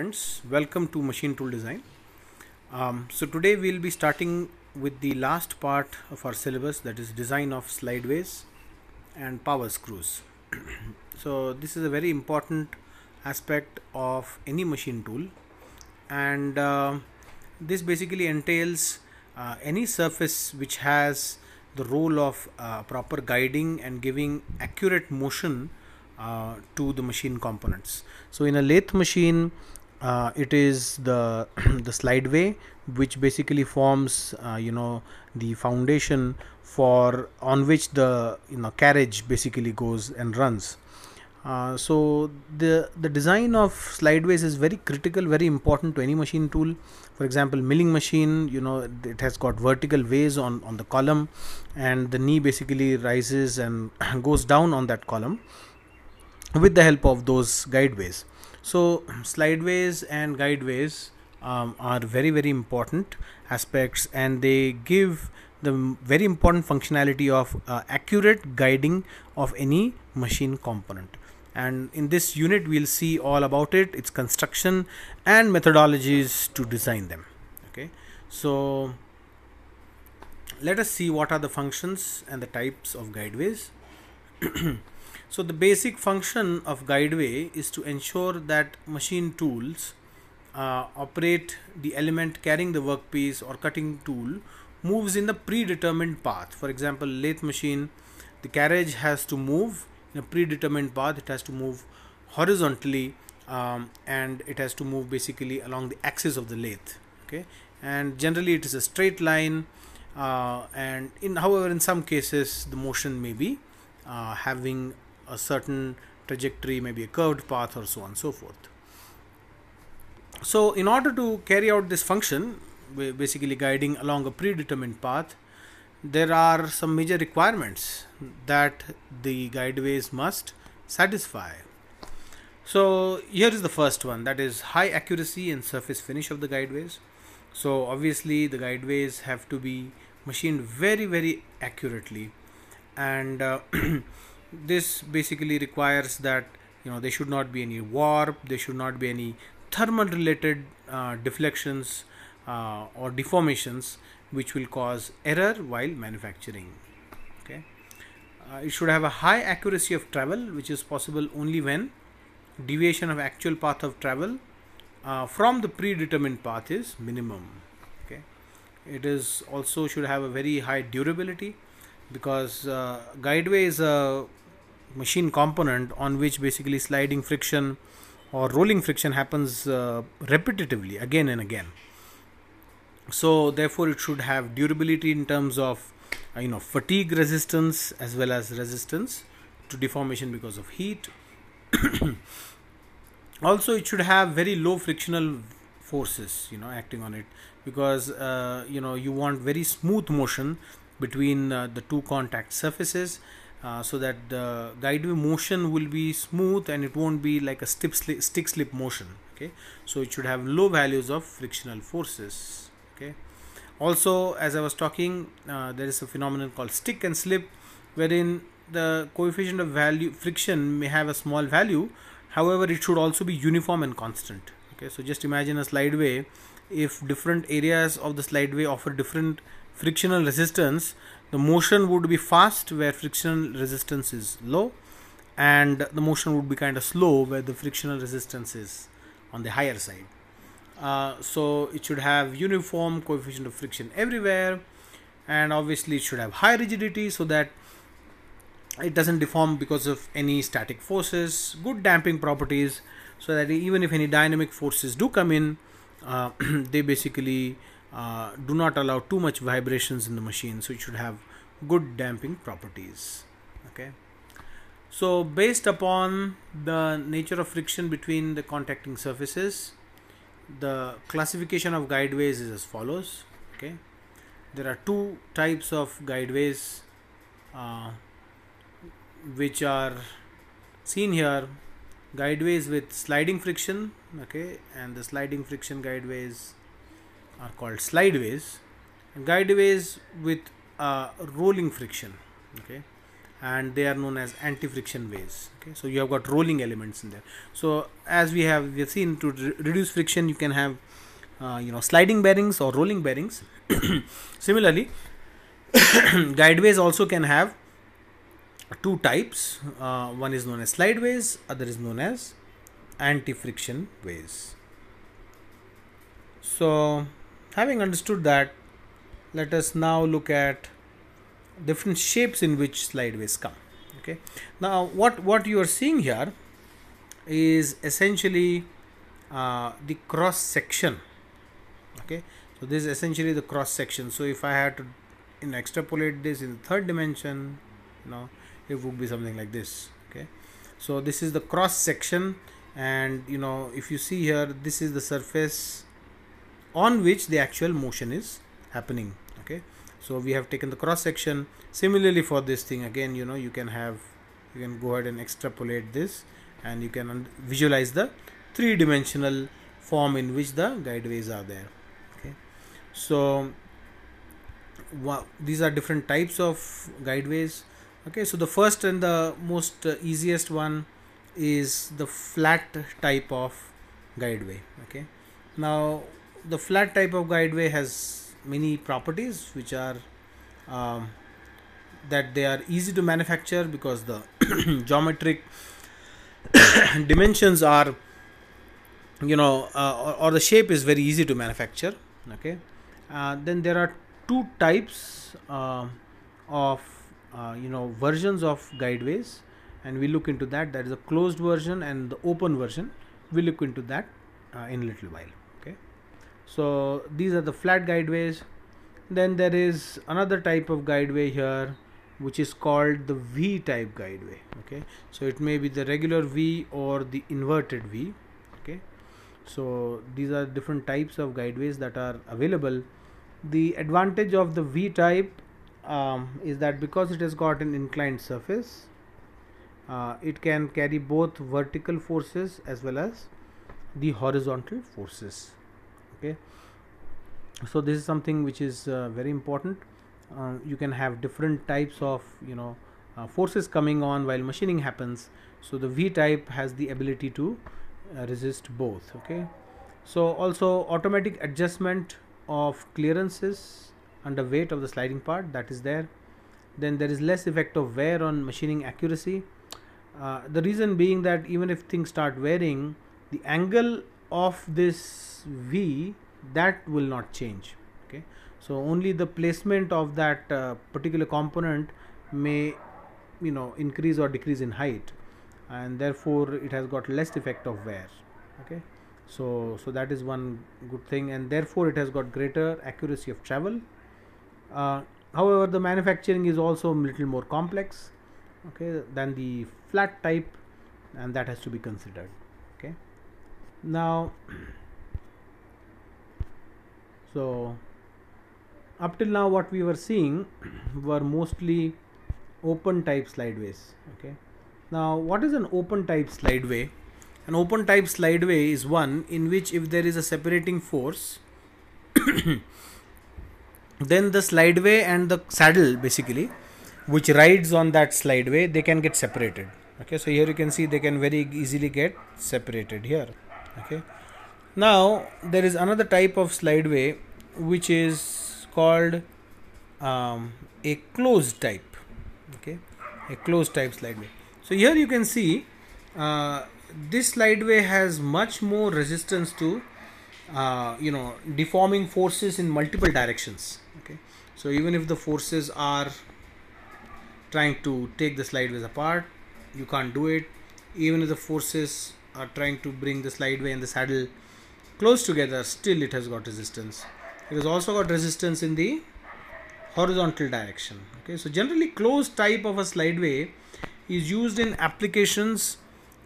friends welcome to machine tool design um, so today we'll be starting with the last part of our syllabus that is design of slideways and power screws so this is a very important aspect of any machine tool and uh, this basically entails uh, any surface which has the role of uh, proper guiding and giving accurate motion uh, to the machine components so in a lathe machine uh, it is the the slideway which basically forms uh, you know the foundation for on which the you know carriage basically goes and runs uh, so the the design of slideways is very critical very important to any machine tool for example milling machine you know it has got vertical ways on on the column and the knee basically rises and goes down on that column with the help of those guide ways so, slideways and guideways um, are very, very important aspects and they give the very important functionality of uh, accurate guiding of any machine component and in this unit we'll see all about it its construction and methodologies to design them okay so let us see what are the functions and the types of guideways So the basic function of guideway is to ensure that machine tools uh, operate the element carrying the workpiece or cutting tool moves in the predetermined path. For example, lathe machine, the carriage has to move in a predetermined path. It has to move horizontally um, and it has to move basically along the axis of the lathe. Okay, and generally it is a straight line. Uh, and in however, in some cases the motion may be uh, having a certain trajectory, maybe a curved path, or so on and so forth. So, in order to carry out this function, basically guiding along a predetermined path, there are some major requirements that the guideways must satisfy. So, here is the first one that is high accuracy and surface finish of the guideways. So, obviously, the guideways have to be machined very, very accurately, and uh, this basically requires that you know there should not be any warp there should not be any thermal related uh, deflections uh, or deformations which will cause error while manufacturing okay uh, it should have a high accuracy of travel which is possible only when deviation of actual path of travel uh, from the predetermined path is minimum okay it is also should have a very high durability because uh, guideway is a machine component on which basically sliding friction or rolling friction happens uh, repetitively again and again so therefore it should have durability in terms of uh, you know fatigue resistance as well as resistance to deformation because of heat also it should have very low frictional forces you know acting on it because uh, you know you want very smooth motion between uh, the two contact surfaces uh, so that the guideway motion will be smooth and it won't be like a stick slip, stick slip motion okay so it should have low values of frictional forces okay also as i was talking uh, there is a phenomenon called stick and slip wherein the coefficient of value friction may have a small value however it should also be uniform and constant okay so just imagine a slideway if different areas of the slideway offer different frictional resistance the motion would be fast where frictional resistance is low and the motion would be kind of slow where the frictional resistance is on the higher side uh, so it should have uniform coefficient of friction everywhere and obviously it should have high rigidity so that it doesn't deform because of any static forces good damping properties so that even if any dynamic forces do come in uh, they basically uh, do not allow too much vibrations in the machine so it should have good damping properties okay so based upon the nature of friction between the contacting surfaces the classification of guideways is as follows okay there are two types of guideways uh, which are seen here guideways with sliding friction okay and the sliding friction guideways are called slideways and guideways with rolling friction okay and they are known as anti-friction ways okay so you have got rolling elements in there so as we have we have seen to re reduce friction you can have uh, you know sliding bearings or rolling bearings similarly guideways also can have two types uh, one is known as slideways other is known as anti-friction ways so Having understood that, let us now look at different shapes in which slide waves come. Okay. Now, what, what you are seeing here is essentially uh, the cross section. Okay. So, this is essentially the cross section. So, if I had to in extrapolate this in third dimension, you know, it would be something like this. Okay. So, this is the cross section and you know if you see here this is the surface on which the actual motion is happening okay so we have taken the cross section similarly for this thing again you know you can have you can go ahead and extrapolate this and you can visualize the three dimensional form in which the guideways are there okay so these are different types of guideways okay so the first and the most uh, easiest one is the flat type of guideway okay now the flat type of guideway has many properties which are um, that they are easy to manufacture because the geometric dimensions are you know uh, or, or, the shape is very easy to manufacture okay uh, then there are two types um, uh, of you know versions of guideways and we look into that that is a closed version and the open version we look into that uh, in a little while so these are the flat guideways then there is another type of guideway here which is called the V type guideway okay so it may be the regular V or the inverted V okay so these are different types of guideways that are available the advantage of the V type um, is that because it has got an inclined surface uh, it can carry both vertical forces as well as the horizontal forces okay so this is something which is uh, very important uh, you can have different types of you know uh, forces coming on while machining happens so the V type has the ability to uh, resist both okay so also automatic adjustment of clearances under weight of the sliding part that is there then there is less effect of wear on machining accuracy uh, the reason being that even if things start wearing the angle of this V that will not change okay so only the placement of that uh, particular component may you know increase or decrease in height and therefore it has got less effect of wear okay so so that is one good thing and therefore it has got greater accuracy of travel uh, however the manufacturing is also a little more complex okay than the flat type and that has to be considered now so up till now what we were seeing were mostly open type slideways okay now what is an open type slideway an open type slideway is one in which if there is a separating force then the slideway and the saddle basically which rides on that slideway they can get separated okay so here you can see they can very easily get separated here okay now there is another type of slideway which is called um, a closed type okay a closed type slideway so here you can see uh, this slideway has much more resistance to uh, you know deforming forces in multiple directions okay so even if the forces are trying to take the slideways apart you can't do it even if the forces are trying to bring the slideway and the saddle close together still it has got resistance it has also got resistance in the horizontal direction okay so generally closed type of a slideway is used in applications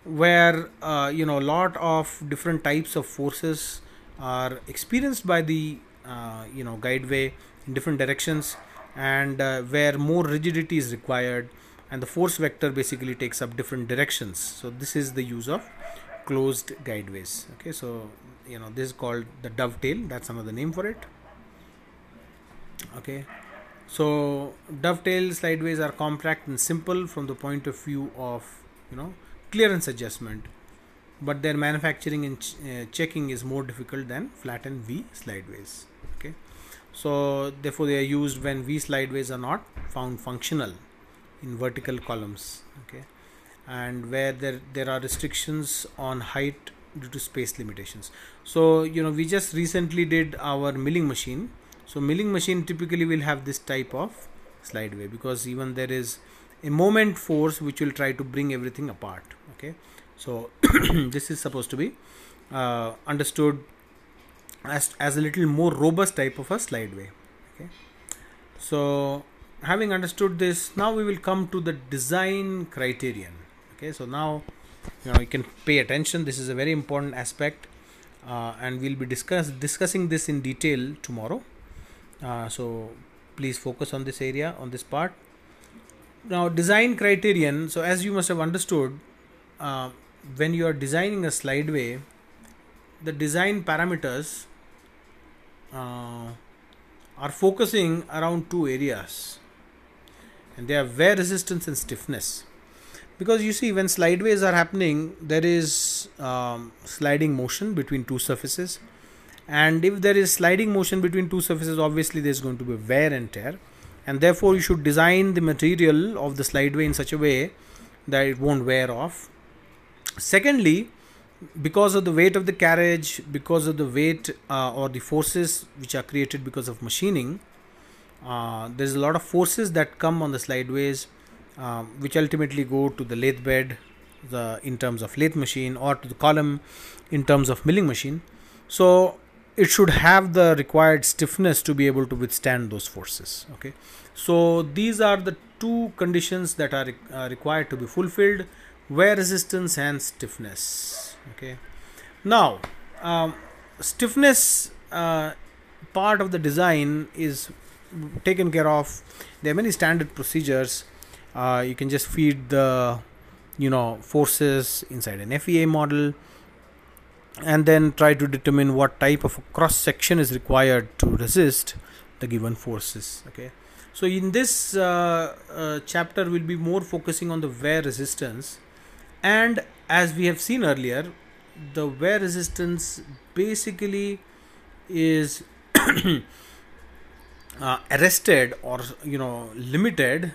where uh, you know a lot of different types of forces are experienced by the uh, you know guideway in different directions and uh, where more rigidity is required and the force vector basically takes up different directions so this is the use of closed guideways okay so you know this is called the dovetail that's another name for it okay so dovetail slideways are compact and simple from the point of view of you know clearance adjustment but their manufacturing and ch uh, checking is more difficult than flat and V slideways okay so therefore they are used when V slideways are not found functional in vertical columns okay and where there there are restrictions on height due to space limitations so you know we just recently did our milling machine so milling machine typically will have this type of slide way because even there is a moment force which will try to bring everything apart okay so this is supposed to be uh, understood as, as a little more robust type of a slide way okay so having understood this now we will come to the design criterion okay so now you know you can pay attention this is a very important aspect uh, and we'll be discuss discussing this in detail tomorrow uh, so please focus on this area on this part now design criterion so as you must have understood uh, when you are designing a slideway the design parameters uh, are focusing around two areas and they have wear resistance and stiffness because you see when slideways are happening there is um, sliding motion between two surfaces and if there is sliding motion between two surfaces obviously there's going to be wear and tear and therefore you should design the material of the slideway in such a way that it won't wear off secondly because of the weight of the carriage because of the weight uh, or the forces which are created because of machining uh, there's a lot of forces that come on the slideways uh, which ultimately go to the lathe bed the in terms of lathe machine or to the column in terms of milling machine so it should have the required stiffness to be able to withstand those forces okay so these are the two conditions that are uh, required to be fulfilled wear resistance and stiffness okay now um, stiffness uh, part of the design is taken care of there are many standard procedures uh, you can just feed the you know forces inside an fea model and then try to determine what type of cross section is required to resist the given forces okay so in this uh, uh, chapter we'll be more focusing on the wear resistance and as we have seen earlier the wear resistance basically is uh, arrested or you know limited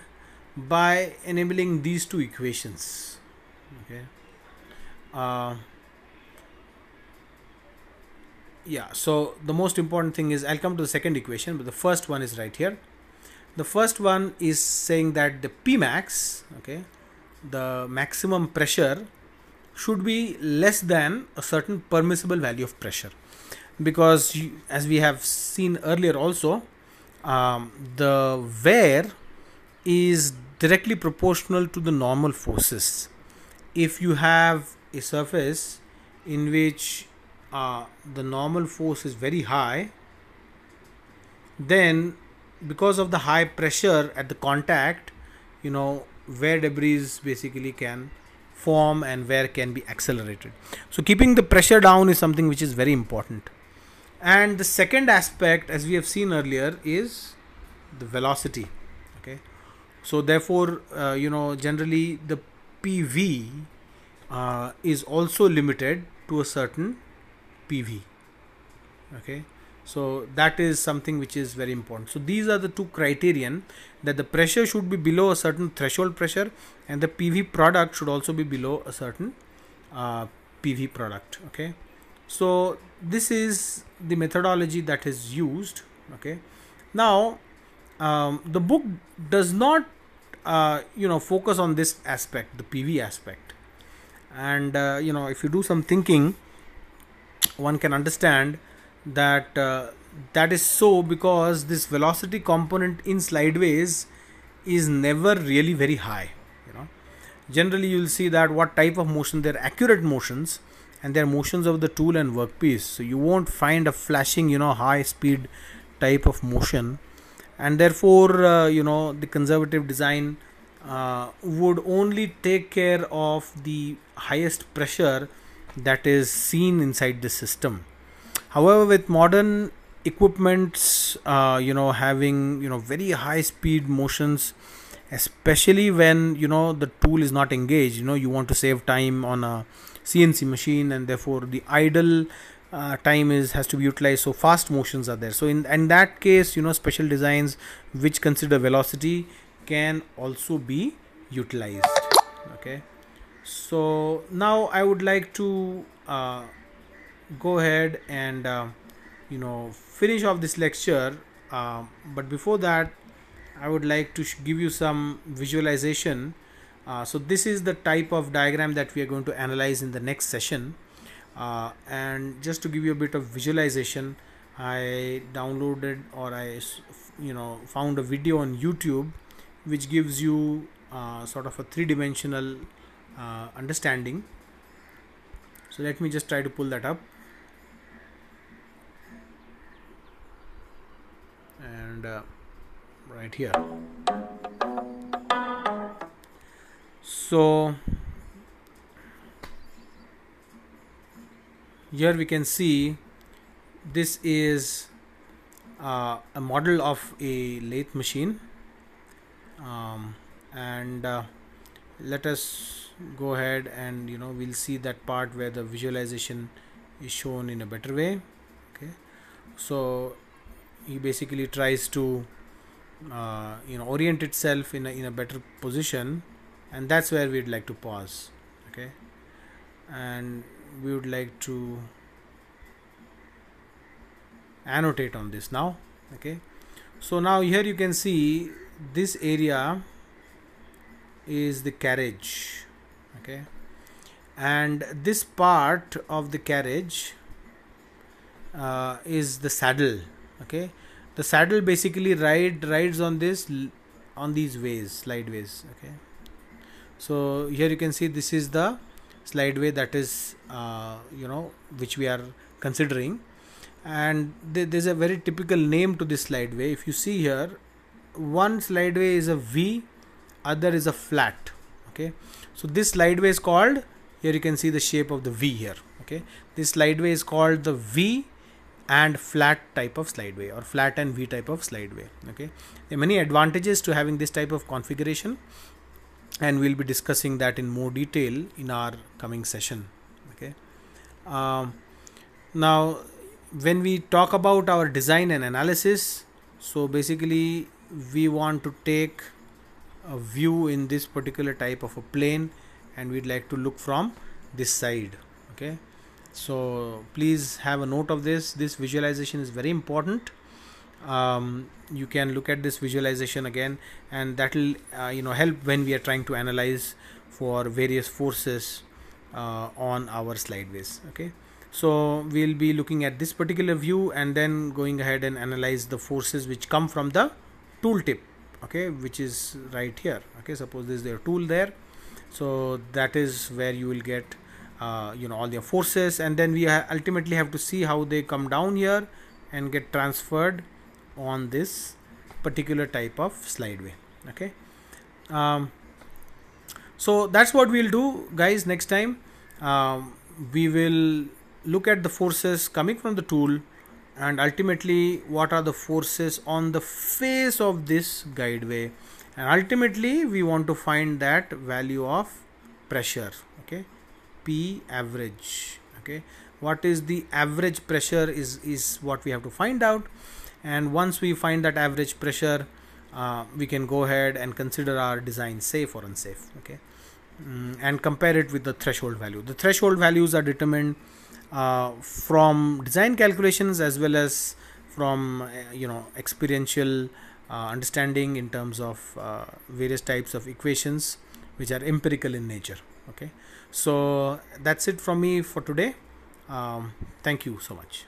by enabling these two equations okay uh, yeah so the most important thing is i'll come to the second equation but the first one is right here the first one is saying that the max, okay the maximum pressure should be less than a certain permissible value of pressure because as we have seen earlier also um, the wear is directly proportional to the normal forces. If you have a surface in which uh, the normal force is very high, then because of the high pressure at the contact, you know, where debris basically can form and where can be accelerated. So, keeping the pressure down is something which is very important and the second aspect as we have seen earlier is the velocity okay so therefore uh, you know generally the pv uh, is also limited to a certain pv okay so that is something which is very important so these are the two criterion that the pressure should be below a certain threshold pressure and the pv product should also be below a certain uh, pv product okay so this is the methodology that is used okay now um, the book does not uh, you know focus on this aspect the pv aspect and uh, you know if you do some thinking one can understand that uh, that is so because this velocity component in slideways is never really very high you know generally you'll see that what type of motion they're accurate motions and their motions of the tool and workpiece so you won't find a flashing you know high speed type of motion and therefore uh, you know the conservative design uh, would only take care of the highest pressure that is seen inside the system however with modern equipments uh, you know having you know very high speed motions especially when you know the tool is not engaged you know you want to save time on a CNC machine and therefore the idle uh, time is has to be utilized so fast motions are there so in in that case you know special designs which consider velocity can also be utilized okay so now I would like to uh, go ahead and uh, you know finish off this lecture uh, but before that I would like to give you some visualization uh, so this is the type of diagram that we are going to analyze in the next session. Uh, and just to give you a bit of visualization, I downloaded or I you know found a video on YouTube which gives you uh, sort of a three-dimensional uh, understanding. So let me just try to pull that up. And uh, right here. so here we can see this is uh, a model of a lathe machine um, and uh, let us go ahead and you know we'll see that part where the visualization is shown in a better way okay so he basically tries to uh, you know orient itself in a, in a better position and that's where we'd like to pause okay and we would like to annotate on this now okay so now here you can see this area is the carriage okay and this part of the carriage uh, is the saddle okay the saddle basically ride rides on this on these ways slide ways okay so here you can see this is the slide way that is uh, you know which we are considering and there's a very typical name to this slide way. if you see here one slide way is a v other is a flat okay so this slide way is called here you can see the shape of the v here okay this slide way is called the v and flat type of slide way or flat and v type of slide way. okay there are many advantages to having this type of configuration and we'll be discussing that in more detail in our coming session okay um, now when we talk about our design and analysis so basically we want to take a view in this particular type of a plane and we'd like to look from this side okay so please have a note of this this visualization is very important um, you can look at this visualization again and that will uh, you know help when we are trying to analyze for various forces uh, on our slide okay so we'll be looking at this particular view and then going ahead and analyze the forces which come from the tool tip okay which is right here okay suppose there's their tool there so that is where you will get uh, you know all their forces and then we ha ultimately have to see how they come down here and get transferred on this particular type of slideway okay um, so that's what we'll do guys next time um, we will look at the forces coming from the tool and ultimately what are the forces on the face of this guideway and ultimately we want to find that value of pressure okay p average okay what is the average pressure is is what we have to find out and once we find that average pressure uh, we can go ahead and consider our design safe or unsafe okay mm, and compare it with the threshold value the threshold values are determined uh, from design calculations as well as from uh, you know experiential uh, understanding in terms of uh, various types of equations which are empirical in nature okay so that's it from me for today um, thank you so much